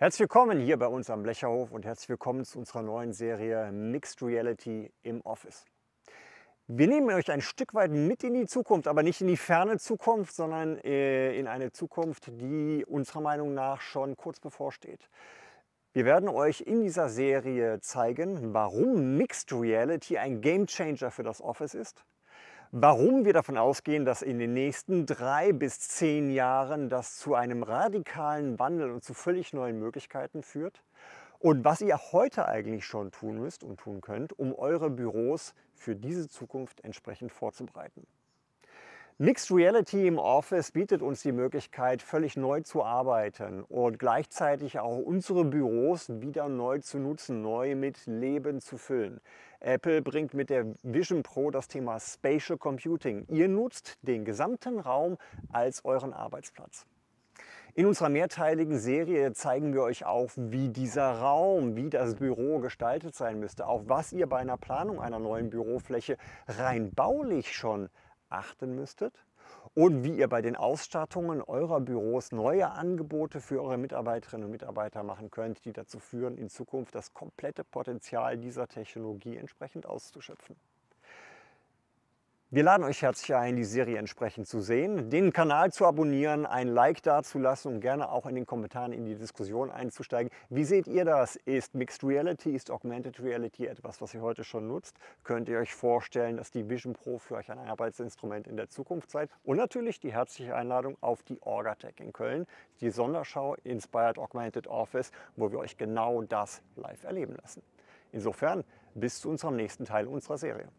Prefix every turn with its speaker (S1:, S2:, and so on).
S1: Herzlich willkommen hier bei uns am Blecherhof und herzlich willkommen zu unserer neuen Serie Mixed Reality im Office. Wir nehmen euch ein Stück weit mit in die Zukunft, aber nicht in die ferne Zukunft, sondern äh, in eine Zukunft, die unserer Meinung nach schon kurz bevorsteht. Wir werden euch in dieser Serie zeigen, warum Mixed Reality ein Game Changer für das Office ist, warum wir davon ausgehen, dass in den nächsten drei bis zehn Jahren das zu einem radikalen Wandel und zu völlig neuen Möglichkeiten führt und was ihr heute eigentlich schon tun müsst und tun könnt, um eure Büros für diese Zukunft entsprechend vorzubereiten. Mixed Reality im Office bietet uns die Möglichkeit, völlig neu zu arbeiten und gleichzeitig auch unsere Büros wieder neu zu nutzen, neu mit Leben zu füllen. Apple bringt mit der Vision Pro das Thema Spatial Computing. Ihr nutzt den gesamten Raum als euren Arbeitsplatz. In unserer mehrteiligen Serie zeigen wir euch auch, wie dieser Raum, wie das Büro gestaltet sein müsste, auch was ihr bei einer Planung einer neuen Bürofläche rein baulich schon achten müsstet und wie ihr bei den Ausstattungen eurer Büros neue Angebote für eure Mitarbeiterinnen und Mitarbeiter machen könnt, die dazu führen, in Zukunft das komplette Potenzial dieser Technologie entsprechend auszuschöpfen. Wir laden euch herzlich ein, die Serie entsprechend zu sehen, den Kanal zu abonnieren, ein Like dazulassen und gerne auch in den Kommentaren in die Diskussion einzusteigen. Wie seht ihr das? Ist Mixed Reality, ist Augmented Reality etwas, was ihr heute schon nutzt? Könnt ihr euch vorstellen, dass die Vision Pro für euch ein Arbeitsinstrument in der Zukunft seid? Und natürlich die herzliche Einladung auf die Orgatech in Köln, die Sonderschau Inspired Augmented Office, wo wir euch genau das live erleben lassen. Insofern bis zu unserem nächsten Teil unserer Serie.